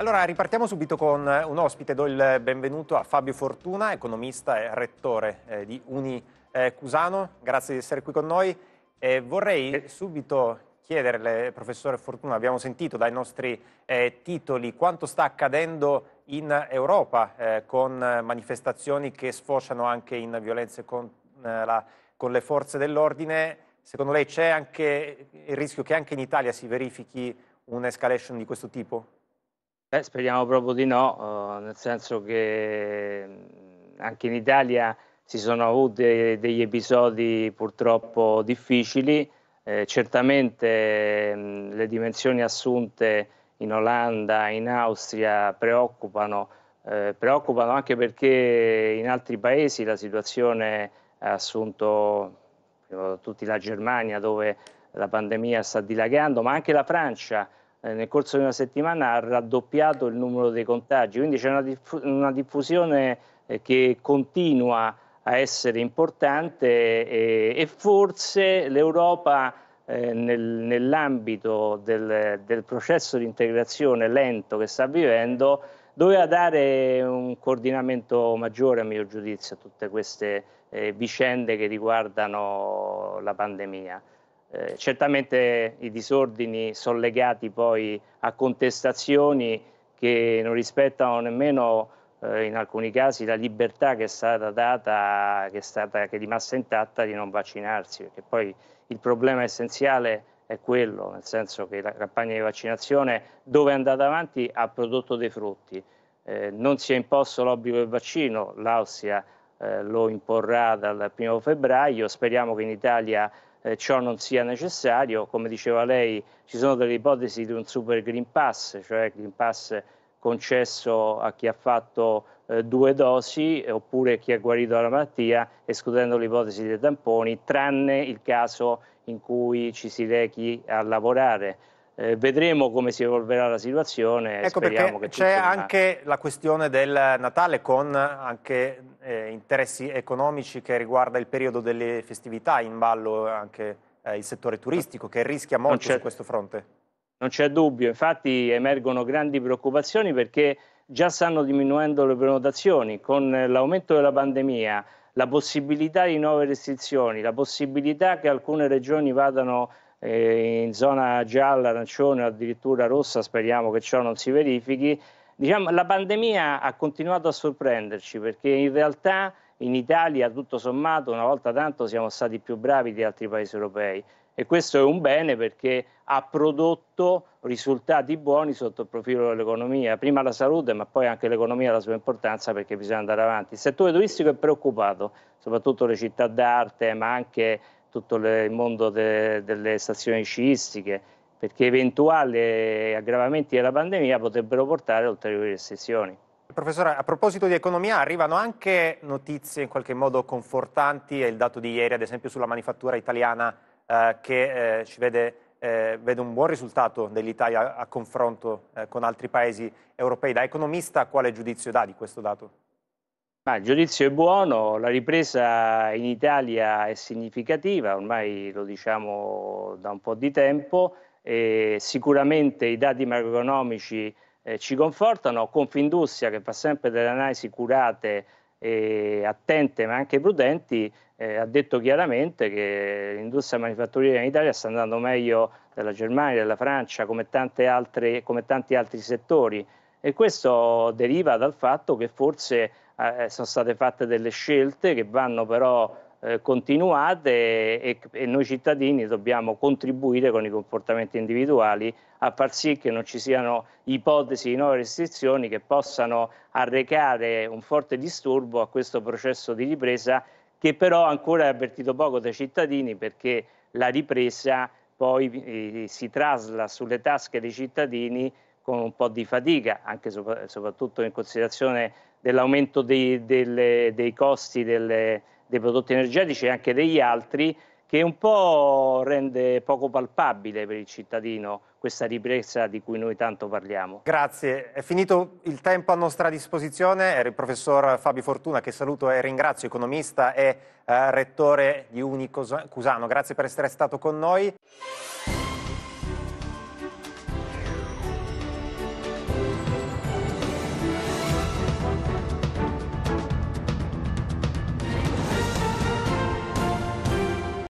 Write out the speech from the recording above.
Allora, ripartiamo subito con eh, un ospite. Do il benvenuto a Fabio Fortuna, economista e rettore eh, di Uni eh, Cusano. Grazie di essere qui con noi. Eh, vorrei subito chiederle, professore Fortuna, abbiamo sentito dai nostri eh, titoli quanto sta accadendo in Europa eh, con manifestazioni che sfociano anche in violenze con, la, con le forze dell'ordine. Secondo lei c'è anche il rischio che anche in Italia si verifichi un'escalation di questo tipo? Beh, speriamo proprio di no, eh, nel senso che mm, anche in Italia si sono avuti degli episodi purtroppo difficili, eh, certamente mm, le dimensioni assunte in Olanda, in Austria preoccupano, eh, preoccupano anche perché in altri paesi la situazione ha assunto eh, tutti la Germania dove la pandemia sta dilagando, ma anche la Francia eh, nel corso di una settimana ha raddoppiato il numero dei contagi, quindi c'è una, diff una, diffusione eh, che continua a essere importante e, eh, e forse l'Europa eh, nel, nell'ambito del, del processo di integrazione lento che sta vivendo doveva dare un coordinamento maggiore, a mio giudizio, a tutte queste eh, vicende che riguardano la pandemia eh, certamente i disordini sono legati poi a contestazioni che non rispettano nemmeno eh, in alcuni casi la libertà che è stata data, che è, stata, che è rimasta intatta di non vaccinarsi, perché poi il problema essenziale è quello, nel senso che la campagna di vaccinazione dove è andata avanti ha prodotto dei frutti. Eh, non si è imposto l'obbligo del vaccino, l'Austria eh, lo imporrà dal primo febbraio, speriamo che in Italia eh, ciò non sia necessario. Come diceva lei, ci sono delle ipotesi di un super Green Pass, cioè Green Pass concesso a chi ha fatto eh, due dosi oppure chi è guarito dalla malattia, escludendo l'ipotesi dei tamponi, tranne il caso in cui ci si rechi a lavorare. Eh, vedremo come si evolverà la situazione. Ecco Speriamo perché c'è anche la questione del Natale con anche eh, interessi economici che riguarda il periodo delle festività, in ballo anche eh, il settore turistico che rischia molto su questo fronte. Non c'è dubbio, infatti emergono grandi preoccupazioni perché già stanno diminuendo le prenotazioni con eh, l'aumento della pandemia, la possibilità di nuove restrizioni, la possibilità che alcune regioni vadano eh, in zona gialla, arancione o addirittura rossa, speriamo che ciò non si verifichi, Diciamo, la pandemia ha continuato a sorprenderci perché in realtà in Italia, tutto sommato, una volta tanto siamo stati più bravi di altri paesi europei e questo è un bene perché ha prodotto risultati buoni sotto il profilo dell'economia, prima la salute ma poi anche l'economia ha la sua importanza perché bisogna andare avanti. Il settore turistico è preoccupato, soprattutto le città d'arte ma anche tutto il mondo de delle stazioni sciistiche, perché eventuali eh, aggravamenti della pandemia potrebbero portare a ulteriori recessioni. Professore, a proposito di economia, arrivano anche notizie in qualche modo confortanti, è il dato di ieri ad esempio sulla manifattura italiana eh, che eh, ci vede, eh, vede, un buon risultato dell'Italia a confronto eh, con altri paesi europei. Da economista quale giudizio dà di questo dato? Ma il giudizio è buono, la ripresa in Italia è significativa, ormai lo diciamo da un po' di tempo, e sicuramente i dati macroeconomici eh, ci confortano, Confindustria che fa sempre delle analisi curate e attente ma anche prudenti eh, ha detto chiaramente che l'industria manifatturiera in Italia sta andando meglio della Germania, della Francia come, altre, come tanti altri settori e questo deriva dal fatto che forse eh, sono state fatte delle scelte che vanno però eh, continuate e, e, noi cittadini dobbiamo contribuire con i comportamenti individuali a far sì che non ci siano ipotesi di nuove restrizioni che possano arrecare un forte disturbo a questo processo di ripresa che però ancora è avvertito poco dai cittadini perché la ripresa poi eh, si trasla sulle tasche dei cittadini con un po' di fatica, anche so, soprattutto in considerazione dell'aumento dei, delle, dei costi delle, dei prodotti energetici e anche degli altri che un po' rende poco palpabile per il cittadino questa ripresa di cui noi tanto parliamo. Grazie, è finito il tempo a nostra disposizione, era il professor Fabio Fortuna che saluto e ringrazio, economista e eh, rettore di Unicusano, grazie per essere stato con noi.